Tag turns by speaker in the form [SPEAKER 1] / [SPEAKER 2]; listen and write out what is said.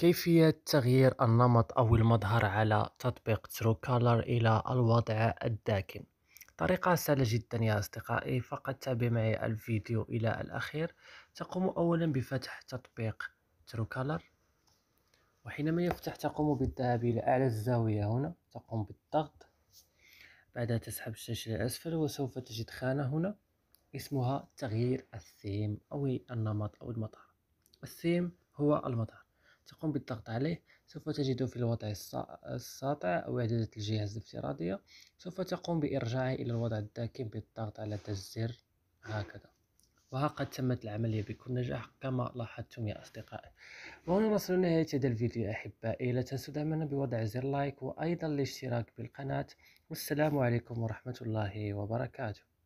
[SPEAKER 1] كيفية تغيير النمط أو المظهر على تطبيق ترو كالر إلى الوضع الداكن طريقة سهلة جدا يا أصدقائي فقط تابع معي الفيديو إلى الأخير تقوم أولا بفتح تطبيق ترو كالر وحينما يفتح تقوم بالذهاب إلى أعلى الزاوية هنا تقوم بالضغط بعدها تسحب الشاشة لأسفل وسوف تجد خانة هنا اسمها تغيير الثيم أو النمط أو المظهر الثيم هو المظهر تقوم بالضغط عليه سوف تجده في الوضع الساطع أو إعدادة الجهاز الافتراضية سوف تقوم بإرجاعه إلى الوضع الداكن بالضغط على الزر هكذا وها قد تمت العملية بكل نجاح كما لاحظتم يا أصدقائي وهنا نصل لنهاية هذا الفيديو أحبائي لا تنسوا دعمنا بوضع زر لايك وأيضا الاشتراك بالقناة والسلام عليكم ورحمة الله وبركاته